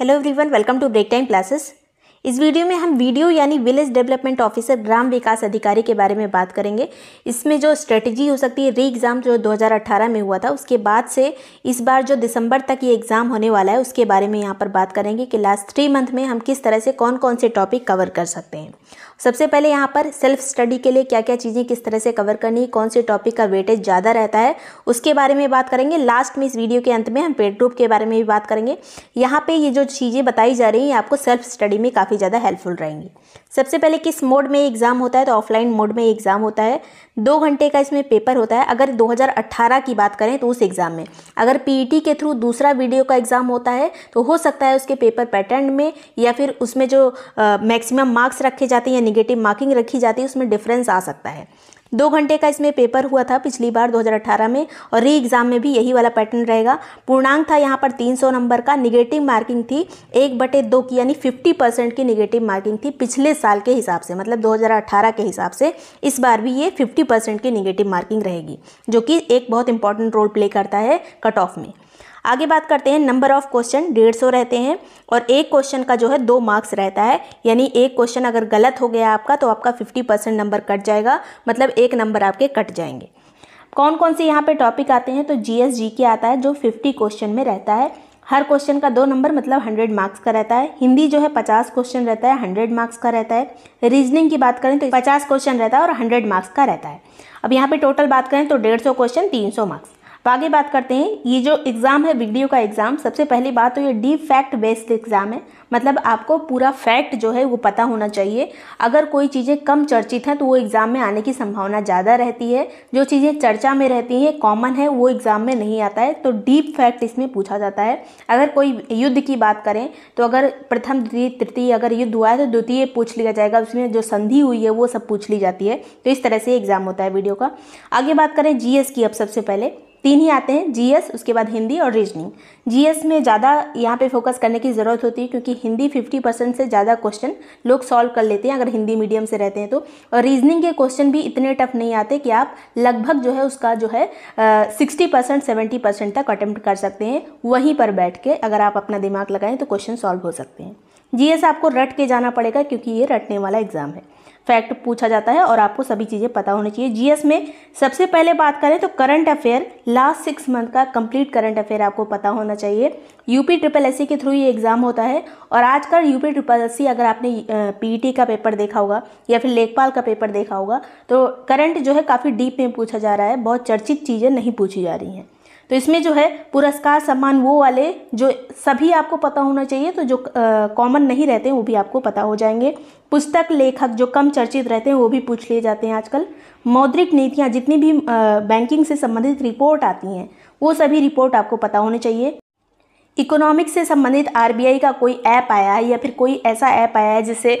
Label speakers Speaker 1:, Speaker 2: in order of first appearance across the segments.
Speaker 1: hello everyone welcome to break time classes इस video में हम वीडियो यानी विलेज डेवलपमेंट ऑफिसर ग्राम विकास अधिकारी के बारे में बात करेंगे इसमें जो स्ट्रेटजी हो सकती है री एग्ज़ाम जो 2018 में हुआ था उसके बाद से इस बार जो दिसंबर तक ये एग्ज़ाम होने वाला है उसके बारे में यहाँ पर बात करेंगे कि लास्ट थ्री मंथ में हम किस तरह से कौन कौन से टॉपिक कवर कर सकते हैं सबसे पहले यहाँ पर सेल्फ स्टडी के लिए क्या क्या चीज़ें किस तरह से कवर करनी कौन से टॉपिक का वेटेज ज़्यादा रहता है उसके बारे में बात करेंगे लास्ट में इस वीडियो के अंत में हम पेड ग्रुप के बारे में भी बात करेंगे यहाँ पे ये जो चीज़ें बताई जा रही हैं आपको सेल्फ स्टडी में काफ़ी ज़्यादा हेल्पफुल रहेंगी सबसे पहले किस मोड में एग्ज़ाम होता है तो ऑफलाइन मोड में एग्ज़ाम होता है दो घंटे का इसमें पेपर होता है अगर दो की बात करें तो उस एग्ज़ाम में अगर पी e के थ्रू दूसरा वीडियो का एग्ज़ाम होता है तो हो सकता है उसके पेपर पैटर्न में या फिर उसमें जो मैक्सिमम मार्क्स रखे जाते हैं नेगेटिव मार्किंग रखी जाती है उसमें डिफरेंस आ सकता है दो घंटे का इसमें पेपर हुआ था पिछली बार 2018 में और री एग्ज़ाम में भी यही वाला पैटर्न रहेगा पूर्णांक था यहाँ पर 300 नंबर का निगेटिव मार्किंग थी एक बटे दो की यानी 50 परसेंट की निगेटिव मार्किंग थी पिछले साल के हिसाब से मतलब 2018 के हिसाब से इस बार भी ये 50 परसेंट की निगेटिव मार्किंग रहेगी जो कि एक बहुत इंपॉर्टेंट रोल प्ले करता है कट ऑफ में आगे बात करते हैं नंबर ऑफ क्वेश्चन डेढ़ सौ रहते हैं और एक क्वेश्चन का जो है दो मार्क्स रहता है यानी एक क्वेश्चन अगर गलत हो गया आपका तो आपका फिफ्टी परसेंट नंबर कट जाएगा मतलब एक नंबर आपके कट जाएंगे कौन कौन से यहाँ पे टॉपिक आते हैं तो जीएस जी के आता है जो फिफ्टी क्वेश्चन में रहता है हर क्वेश्चन का दो नंबर मतलब हंड्रेड मार्क्स का रहता है हिंदी जो है पचास क्वेश्चन रहता है हंड्रेड मार्क्स का रहता है रीजनिंग की बात करें तो पचास क्वेश्चन रहता है और हंड्रेड मार्क्स का रहता है अब यहाँ पे टोटल बात करें तो डेढ़ सौ क्वेश्चन तीन सौ मार्क्स अब आगे बात करते हैं ये जो एग्ज़ाम है वीडियो का एग्ज़ाम सबसे पहली बात तो ये डी फैक्ट बेस्ड एग्ज़ाम है मतलब आपको पूरा फैक्ट जो है वो पता होना चाहिए अगर कोई चीज़ें कम चर्चित हैं तो वो एग्ज़ाम में आने की संभावना ज़्यादा रहती है जो चीज़ें चर्चा में रहती हैं कॉमन है वो एग्ज़ाम में नहीं आता है तो डीप फैक्ट इसमें पूछा जाता है अगर कोई युद्ध की बात करें तो अगर प्रथम द्वितीय तृतीय अगर युद्ध हुआ है तो द्वितीय पूछ लिया जाएगा उसमें जो संधि हुई है वो सब पूछ ली जाती है तो इस तरह से एग्ज़ाम होता है वीडियो का आगे बात करें जी की अब सबसे पहले तीन ही आते हैं जीएस उसके बाद हिंदी और रीजनिंग जीएस में ज़्यादा यहाँ पे फोकस करने की ज़रूरत होती है क्योंकि हिंदी 50 परसेंट से ज़्यादा क्वेश्चन लोग सॉल्व कर लेते हैं अगर हिंदी मीडियम से रहते हैं तो और रीजनिंग के क्वेश्चन भी इतने टफ नहीं आते कि आप लगभग जो है उसका जो है सिक्सटी परसेंट सेवेंटी परसेंट तक अटैम्प्ट कर सकते हैं वहीं पर बैठ के अगर आप अपना दिमाग लगाएं तो क्वेश्चन सॉल्व हो सकते हैं जी आपको रट के जाना पड़ेगा क्योंकि ये रटने वाला एग्ज़ाम है फैक्ट पूछा जाता है और आपको सभी चीज़ें पता होनी चाहिए जीएस में सबसे पहले बात करें तो current affair last six month का कंप्लीट करंट अफेयर आपको पता होना चाहिए यूपी ट्रिपल एस के थ्रू ये एग्ज़ाम होता है और आजकल यूपी ट्रिपल एस अगर आपने पीईटी e का पेपर देखा होगा या फिर लेखपाल का पेपर देखा होगा तो करंट जो है काफ़ी डीप में पूछा जा रहा है बहुत चर्चित चीज़ें नहीं पूछी जा रही हैं तो इसमें जो है पुरस्कार सम्मान वो वाले जो सभी आपको पता होना चाहिए तो जो कॉमन नहीं रहते हैं वो भी आपको पता हो जाएंगे पुस्तक लेखक जो कम चर्चित रहते हैं वो भी पूछ लिए जाते हैं आजकल मौद्रिक नीतियाँ जितनी भी बैंकिंग से संबंधित रिपोर्ट आती हैं वो सभी रिपोर्ट आपको पता होने चाहिए इकोनॉमिक्स से संबंधित आरबीआई का कोई ऐप आया है या फिर कोई ऐसा ऐप आया है जिससे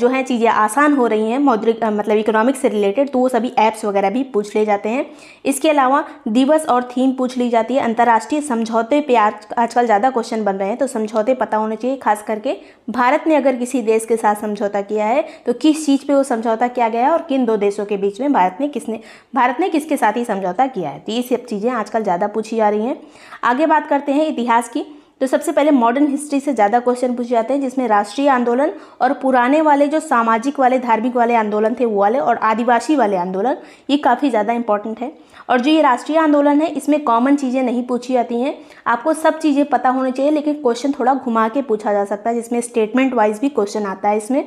Speaker 1: जो है चीज़ें आसान हो रही हैं मौद्रिक मतलब इकोनॉमिक्स से रिलेटेड तो वो सभी ऐप्स वगैरह भी पूछ ले जाते हैं इसके अलावा दिवस और थीम पूछ ली जाती है अंतर्राष्ट्रीय समझौते पे आज आजकल ज़्यादा क्वेश्चन बन रहे हैं तो समझौते पता होने चाहिए खास करके भारत ने अगर किसी देश के साथ समझौता किया है तो किस चीज़ पर वो समझौता किया गया है और किन दो देशों के बीच में भारत ने किसने भारत ने किसके साथ ही समझौता किया है तो ये सब चीज़ें आजकल ज़्यादा पूछी जा रही हैं आगे बात करते हैं इतिहास की तो सबसे पहले मॉडर्न हिस्ट्री से ज़्यादा क्वेश्चन पूछे जाते हैं जिसमें राष्ट्रीय आंदोलन और पुराने वाले जो सामाजिक वाले धार्मिक वाले आंदोलन थे वो वाले और आदिवासी वाले आंदोलन ये काफ़ी ज़्यादा इंपॉर्टेंट है और जो ये राष्ट्रीय आंदोलन है इसमें कॉमन चीज़ें नहीं पूछी जाती हैं आपको सब चीज़ें पता होनी चाहिए लेकिन क्वेश्चन थोड़ा घुमा के पूछा जा सकता है जिसमें स्टेटमेंट वाइज भी क्वेश्चन आता है इसमें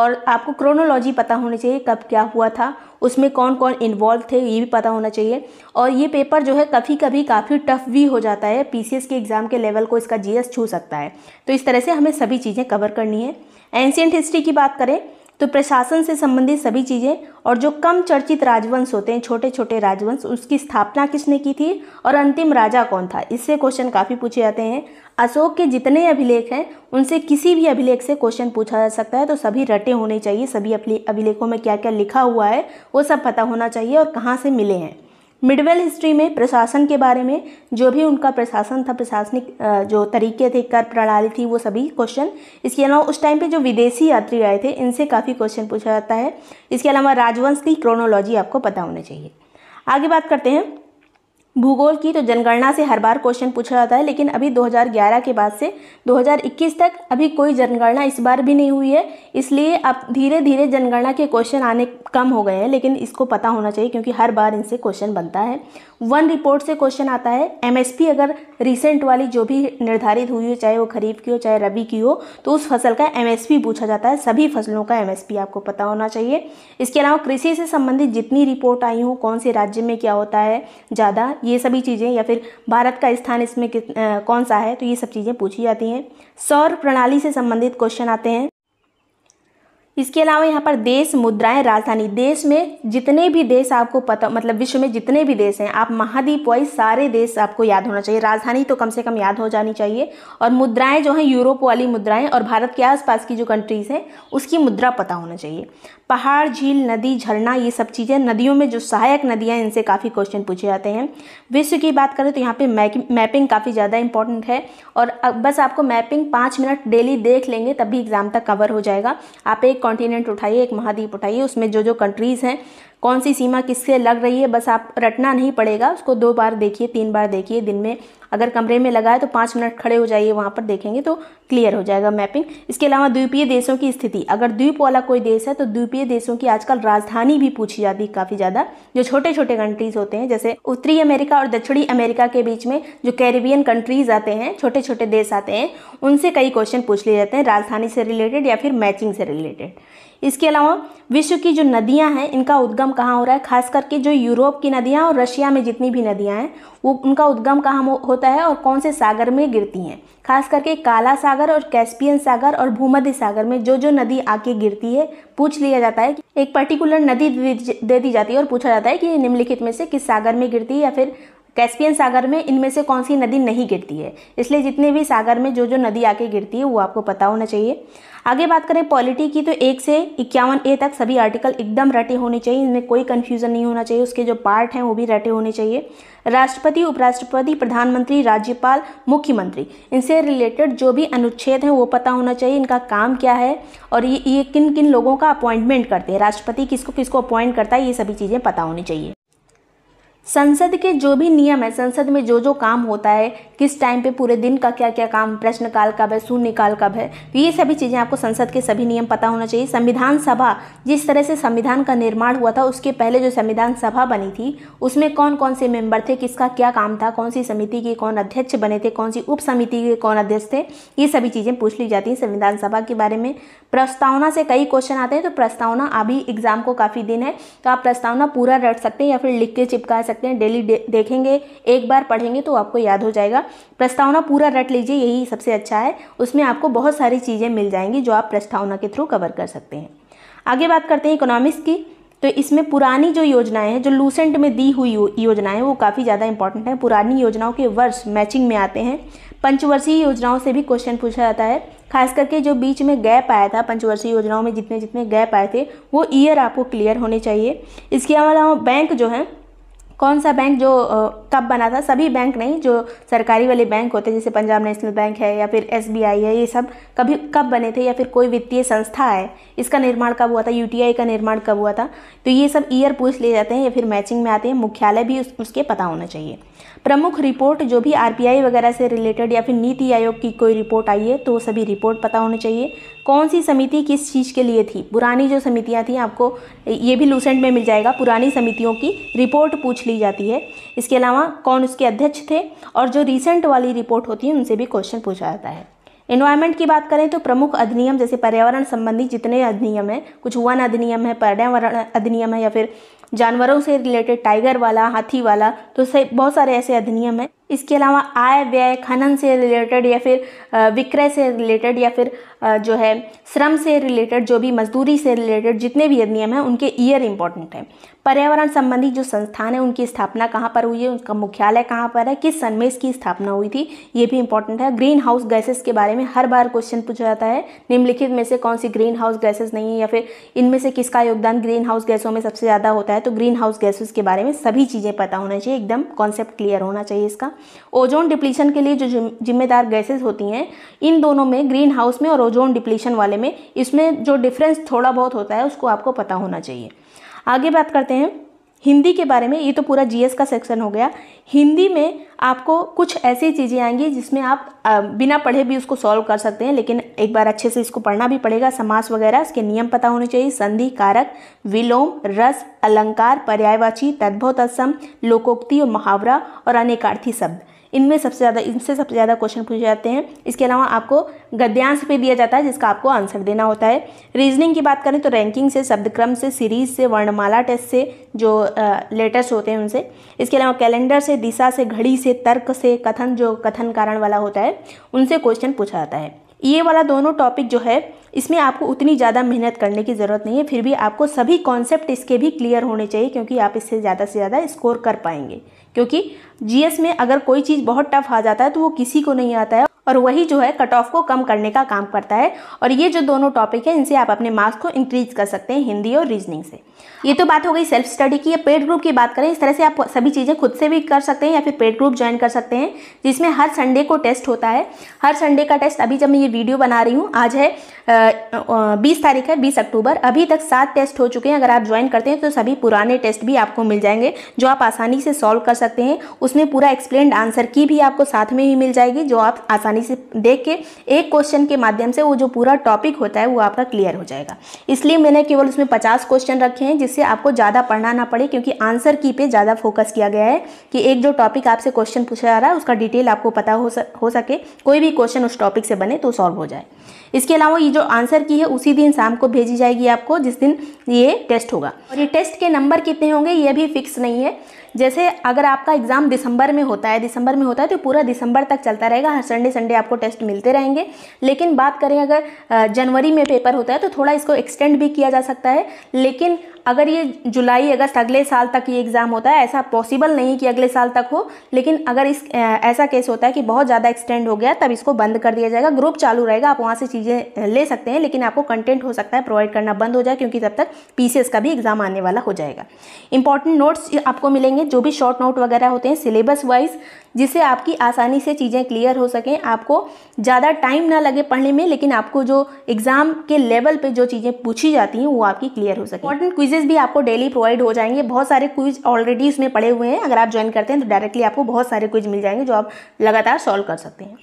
Speaker 1: और आपको क्रोनोलॉजी पता होनी चाहिए कब क्या हुआ था उसमें कौन कौन इन्वॉल्व थे ये भी पता होना चाहिए और ये पेपर जो है कभी कभी काफ़ी टफ भी हो जाता है पी के एग्ज़ाम के लेवल को इसका जी छू सकता है तो इस तरह से हमें सभी चीज़ें कवर करनी है एंशियंट हिस्ट्री की बात करें तो प्रशासन से संबंधित सभी चीज़ें और जो कम चर्चित राजवंश होते हैं छोटे छोटे राजवंश उसकी स्थापना किसने की थी और अंतिम राजा कौन था इससे क्वेश्चन काफ़ी पूछे जाते हैं अशोक के जितने अभिलेख हैं उनसे किसी भी अभिलेख से क्वेश्चन पूछा जा सकता है तो सभी रटे होने चाहिए सभी अभिलेखों में क्या क्या लिखा हुआ है वो सब पता होना चाहिए और कहाँ से मिले हैं मिडवेल हिस्ट्री में प्रशासन के बारे में जो भी उनका प्रशासन था प्रशासनिक जो तरीके थे कर प्रणाली थी वो सभी क्वेश्चन इसके अलावा उस टाइम पे जो विदेशी यात्री आए थे इनसे काफ़ी क्वेश्चन पूछा जाता है इसके अलावा राजवंश की क्रोनोलॉजी आपको पता होना चाहिए आगे बात करते हैं भूगोल की तो जनगणना से हर बार क्वेश्चन पूछा जाता है लेकिन अभी 2011 के बाद से 2021 तक अभी कोई जनगणना इस बार भी नहीं हुई है इसलिए अब धीरे धीरे जनगणना के क्वेश्चन आने कम हो गए हैं लेकिन इसको पता होना चाहिए क्योंकि हर बार इनसे क्वेश्चन बनता है वन रिपोर्ट से क्वेश्चन आता है एमएसपी अगर रिसेंट वाली जो भी निर्धारित हुई हो चाहे वो खरीफ की हो चाहे रबी की हो तो उस फसल का एमएसपी पूछा जाता है सभी फसलों का एमएसपी आपको पता होना चाहिए इसके अलावा कृषि से संबंधित जितनी रिपोर्ट आई हो कौन से राज्य में क्या होता है ज़्यादा ये सभी चीज़ें या फिर भारत का स्थान इसमें कौन सा है तो ये सब चीज़ें पूछी जाती हैं सौर प्रणाली से संबंधित क्वेश्चन आते हैं इसके अलावा यहाँ पर देश मुद्राएं राजधानी देश में जितने भी देश आपको पता मतलब विश्व में जितने भी देश हैं आप महाद्वीप वाइज सारे देश आपको याद होना चाहिए राजधानी तो कम से कम याद हो जानी चाहिए और मुद्राएं जो हैं यूरोप वाली मुद्राएं और भारत के आसपास की जो कंट्रीज़ हैं उसकी मुद्रा पता होना चाहिए पहाड़ झील नदी झरना ये सब चीज़ें नदियों में जो सहायक नदियाँ इनसे काफ़ी क्वेश्चन पूछे जाते हैं विश्व की बात करें तो यहाँ पर मैपिंग काफ़ी ज़्यादा इंपॉर्टेंट है और बस आपको मैपिंग पाँच मिनट डेली देख लेंगे तभी एग्ज़ाम तक कवर हो जाएगा आप एक कॉन्टिनेंट उठाइए एक महाद्वीप उठाइए उसमें जो जो कंट्रीज़ हैं कौन सी सीमा किससे लग रही है बस आप रटना नहीं पड़ेगा उसको दो बार देखिए तीन बार देखिए दिन में अगर कमरे में लगाए तो पाँच मिनट खड़े हो जाइए वहाँ पर देखेंगे तो क्लियर हो जाएगा मैपिंग इसके अलावा द्वीपीय देशों की स्थिति अगर द्वीप वाला कोई देश है तो द्वीपीय देशों की आजकल राजधानी भी पूछी जाती है काफ़ी ज़्यादा जो छोटे छोटे कंट्रीज़ होते हैं जैसे उत्तरी अमेरिका और दक्षिणी अमेरिका के बीच में जो कैरिबियन कंट्रीज़ आते हैं छोटे छोटे देश आते हैं उनसे कई क्वेश्चन पूछ लिए जाते हैं राजधानी से रिलेटेड या फिर मैचिंग से रिलेटेड इसके अलावा विश्व की जो नदियां हैं इनका उद्गम कहाँ हो रहा है खास करके जो यूरोप की नदियां और रशिया में जितनी भी नदियां हैं वो उनका उद्गम कहाँ होता है और कौन से सागर में गिरती हैं खास करके काला सागर और कैस्पियन सागर और भूमध्य सागर में जो जो नदी आके गिरती है पूछ लिया जाता है कि एक पर्टिकुलर नदी दे दी जाती है और पूछा जाता है कि निम्नलिखित में से किस सागर में गिरती है या फिर कैस्पियन सागर में इनमें से कौन सी नदी नहीं गिरती है इसलिए जितने भी सागर में जो जो नदी आके गिरती है वो आपको पता होना चाहिए आगे बात करें पॉलिटी की तो एक से इक्यावन ए तक सभी आर्टिकल एकदम रटे होने चाहिए इनमें कोई कन्फ्यूज़न नहीं होना चाहिए उसके जो पार्ट हैं वो भी रटे होने चाहिए राष्ट्रपति उपराष्ट्रपति प्रधानमंत्री राज्यपाल मुख्यमंत्री इनसे रिलेटेड जो भी अनुच्छेद हैं वो पता होना चाहिए इनका काम क्या है और ये ये किन किन लोगों का अपॉइंटमेंट करते हैं राष्ट्रपति किसको किसको अपॉइंट करता है ये सभी चीज़ें पता होनी चाहिए संसद के जो भी नियम है संसद में जो जो काम होता है किस टाइम पे पूरे दिन का क्या क्या काम प्रश्नकाल कब है शून्यकाल कब है तो ये सभी चीज़ें आपको संसद के सभी नियम पता होना चाहिए संविधान सभा जिस तरह से संविधान का निर्माण हुआ था उसके पहले जो संविधान सभा बनी थी उसमें कौन कौन से मेंबर थे किसका क्या काम था कौन सी समिति के कौन अध्यक्ष बने थे कौन सी उप समिति के कौन अध्यक्ष थे ये सभी चीज़ें पूछ ली जाती हैं संविधान सभा के बारे में प्रस्तावना से कई क्वेश्चन आते हैं तो प्रस्तावना अभी एग्जाम को काफ़ी दिन है तो आप प्रस्तावना पूरा रट सकते हैं या फिर लिख के चिपका सकते हैं डेली दे, देखेंगे एक बार पढ़ेंगे तो आपको याद हो जाएगा प्रस्तावना पूरा रट लीजिए यही सबसे अच्छा है उसमें आपको बहुत सारी चीज़ें मिल जाएंगी जो आप प्रस्तावना के थ्रू कवर कर सकते हैं आगे बात करते हैं इकोनॉमिक्स की तो इसमें पुरानी जो योजनाएं हैं जो लूसेंट में दी हुई योजनाएं वो काफ़ी ज़्यादा इंपॉर्टेंट हैं पुरानी योजनाओं के वर्ष मैचिंग में आते हैं पंचवर्षीय योजनाओं से भी क्वेश्चन पूछा जाता है खास करके जो बीच में गैप आया था पंचवर्षीय योजनाओं में जितने जितने गैप आए थे वो ईयर आपको क्लियर होने चाहिए इसके अलावा बैंक जो है कौन सा बैंक जो कब बना था सभी बैंक नहीं जो सरकारी वाले बैंक होते हैं जैसे पंजाब नेशनल बैंक है या फिर एस है ये सब कभी कब बने थे या फिर कोई वित्तीय संस्था है इसका निर्माण कब हुआ था यू का निर्माण कब हुआ था तो ये सब ईयर पूछ लिए जाते हैं या फिर मैचिंग में आते हैं मुख्यालय भी उसके पता होना चाहिए प्रमुख रिपोर्ट जो भी आर वगैरह से रिलेटेड या फिर नीति आयोग की कोई रिपोर्ट आई है तो सभी रिपोर्ट पता होनी चाहिए कौन सी समिति किस चीज़ के लिए थी पुरानी जो समितियाँ थी आपको ये भी लूसेंट में मिल जाएगा पुरानी समितियों की रिपोर्ट पूछ ली जाती है इसके अलावा कौन उसके अध्यक्ष थे और जो रिसेंट वाली रिपोर्ट होती है उनसे भी क्वेश्चन पूछा जाता है इन्वायरमेंट की बात करें तो प्रमुख अधिनियम जैसे पर्यावरण संबंधी जितने अधिनियम हैं कुछ वन अधिनियम है पर्यावरण अधिनियम है या फिर जानवरों से रिलेटेड टाइगर वाला हाथी वाला तो सही बहुत सारे ऐसे अधिनियम हैं इसके अलावा आय व्यय खनन से रिलेटेड या फिर विक्रय से रिलेटेड या फिर जो है श्रम से रिलेटेड जो भी मजदूरी से रिलेटेड जितने भी अधिनियम हैं उनके ईयर इंपॉर्टेंट हैं पर्यावरण संबंधी जो संस्थान है उनकी स्थापना कहाँ पर हुई है उनका मुख्यालय कहाँ पर है किस सन में इसकी स्थापना हुई थी ये भी इंपॉर्टेंट है ग्रीन हाउस गैसेस के बारे में हर बार क्वेश्चन पूछा जाता है निम्नलिखित में से कौन सी ग्रीन हाउस गैसेज नहीं है या फिर इनमें से किसका योगदान ग्रीन हाउस गैसों में सबसे ज़्यादा होता है तो ग्रीन हाउस गैसेज के बारे में सभी चीज़ें पता होना चाहिए एकदम कॉन्सेप्ट क्लियर होना चाहिए इसका ओजोन डिप्लीशन के लिए जो जिम्मेदार गैसेज होती हैं इन दोनों में ग्रीन हाउस में और ओजोन डिप्लीशन वाले में इसमें जो डिफरेंस थोड़ा बहुत होता है उसको आपको पता होना चाहिए आगे बात करते हैं हिंदी के बारे में ये तो पूरा जीएस का सेक्शन हो गया हिंदी में आपको कुछ ऐसी चीज़ें आएंगी जिसमें आप बिना पढ़े भी उसको सॉल्व कर सकते हैं लेकिन एक बार अच्छे से इसको पढ़ना भी पड़ेगा समास वगैरह इसके नियम पता होने चाहिए संधि कारक विलोम रस अलंकार पर्यायवाची तद्भव तत्सम लोकोक्ति और मुहावरा और अनेकार्थी शब्द इनमें सबसे ज़्यादा इनसे सबसे ज़्यादा क्वेश्चन पूछे जाते हैं इसके अलावा आपको गद्यांश भी दिया जाता है जिसका आपको आंसर देना होता है रीजनिंग की बात करें तो रैंकिंग से शब्दक्रम से सीरीज से वर्णमाला टेस्ट से जो लेटर्स होते हैं उनसे इसके अलावा कैलेंडर से दिशा से घड़ी से तर्क से कथन जो कथन कारण वाला होता है उनसे क्वेश्चन पूछा जाता है ये वाला दोनों टॉपिक जो है इसमें आपको उतनी ज़्यादा मेहनत करने की ज़रूरत नहीं है फिर भी आपको सभी कॉन्सेप्ट इसके भी क्लियर होने चाहिए क्योंकि आप इससे ज़्यादा से ज़्यादा स्कोर कर पाएंगे क्योंकि जीएस में अगर कोई चीज़ बहुत टफ आ जाता है तो वो किसी को नहीं आता है और वही जो है कट ऑफ को कम करने का काम करता है और ये जो दोनों टॉपिक है इनसे आप अपने मार्क्स को इंक्रीज कर सकते हैं हिंदी और रीजनिंग से ये तो बात हो गई सेल्फ स्टडी की या पेड ग्रुप की बात करें इस तरह से आप सभी चीज़ें खुद से भी कर सकते हैं या फिर पेड ग्रुप ज्वाइन कर सकते हैं जिसमें हर संडे को टेस्ट होता है हर संडे का टेस्ट अभी जब मैं ये वीडियो बना रही हूँ आज है बीस तारीख है बीस अक्टूबर अभी तक सात टेस्ट हो चुके हैं अगर आप ज्वाइन करते हैं तो सभी पुराने टेस्ट भी आपको मिल जाएंगे जो आप आसानी से सॉल्व कर सकते हैं उसमें पूरा एक्सप्लेन आंसर की भी आपको साथ में ही मिल जाएगी जो आप आसानी आसानी से देख के एक क्वेश्चन के माध्यम से वो जो पूरा टॉपिक होता है वो आपका क्लियर हो जाएगा इसलिए मैंने केवल उसमें पचास क्वेश्चन रखे हैं जिससे आपको ज़्यादा पढ़ना ना पड़े क्योंकि आंसर की पे ज़्यादा फोकस किया गया है कि एक जो टॉपिक आपसे क्वेश्चन पूछा जा रहा है उसका डिटेल आपको पता हो, हो सके कोई भी क्वेश्चन उस टॉपिक से बने तो सॉल्व हो जाए इसके अलावा ये जो आंसर की है उसी दिन शाम को भेजी जाएगी आपको जिस दिन ये टेस्ट होगा और ये टेस्ट के नंबर कितने होंगे ये भी फिक्स नहीं है जैसे अगर आपका एग्ज़ाम दिसंबर में होता है दिसंबर में होता है तो पूरा दिसंबर तक चलता रहेगा हर संडे संडे आपको टेस्ट मिलते रहेंगे लेकिन बात करें अगर जनवरी में पेपर होता है तो थोड़ा इसको एक्सटेंड भी किया जा सकता है लेकिन अगर ये जुलाई अगस्त अगले साल तक ये एग्ज़ाम होता है ऐसा पॉसिबल नहीं कि अगले साल तक हो लेकिन अगर इस ऐसा केस होता है कि बहुत ज़्यादा एक्सटेंड हो गया तब इसको बंद कर दिया जाएगा ग्रुप चालू रहेगा आप वहाँ से चीज़ें ले सकते हैं लेकिन आपको कंटेंट हो सकता है प्रोवाइड करना बंद हो जाए क्योंकि तब तक पीसीएस का भी एग्ज़ाम आने वाला हो जाएगा इंपॉर्टेंट नोट्स आपको मिलेंगे जो भी शॉर्ट नोट वगैरह होते हैं सिलेबस वाइज जिससे आपकी आसानी से चीज़ें क्लियर हो सकें आपको ज़्यादा टाइम ना लगे पढ़ने में लेकिन आपको जो एग्ज़ाम के लेवल पे जो चीज़ें पूछी जाती हैं वो आपकी क्लियर हो सके इंपॉर्टेंट क्विजेज भी आपको डेली प्रोवाइड हो जाएंगे बहुत सारे क्विज ऑलरेडी इसमें पड़े हुए हैं अगर आप ज्वाइन करते हैं तो डायरेक्टली आपको बहुत सारे क्विज मिल जाएंगे जो आप लगातार सॉल्व कर सकते हैं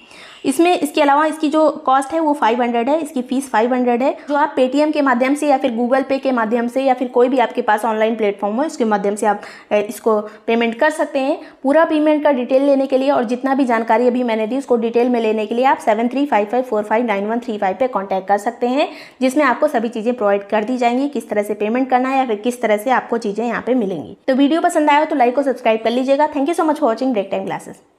Speaker 1: इसमें इसके अलावा इसकी जो कॉस्ट है वो 500 है इसकी फ़ीस 500 है जो आप पेटीएम के माध्यम से या फिर गूगल पे के माध्यम से या फिर कोई भी आपके पास ऑनलाइन प्लेटफॉर्म हो इसके माध्यम से आप इसको पेमेंट कर सकते हैं पूरा पेमेंट का डिटेल लेने के लिए और जितना भी जानकारी अभी मैंने दी उसको डिटेल में लेने के लिए आप seven three five five four five nine one three five पर कॉन्टैक्ट कर सकते हैं जिसमें आपको सभी चीज़ें प्रोवाइड कर दी जाएंगी किस तरह से पेमेंट करना है या फिर किस तरह से आपको चीज़ें यहाँ पर मिलेंगी तो वीडियो पसंद आया तो लाइक और सब्सक्राइब कर लीजिएगा thank you so much for watching break time classes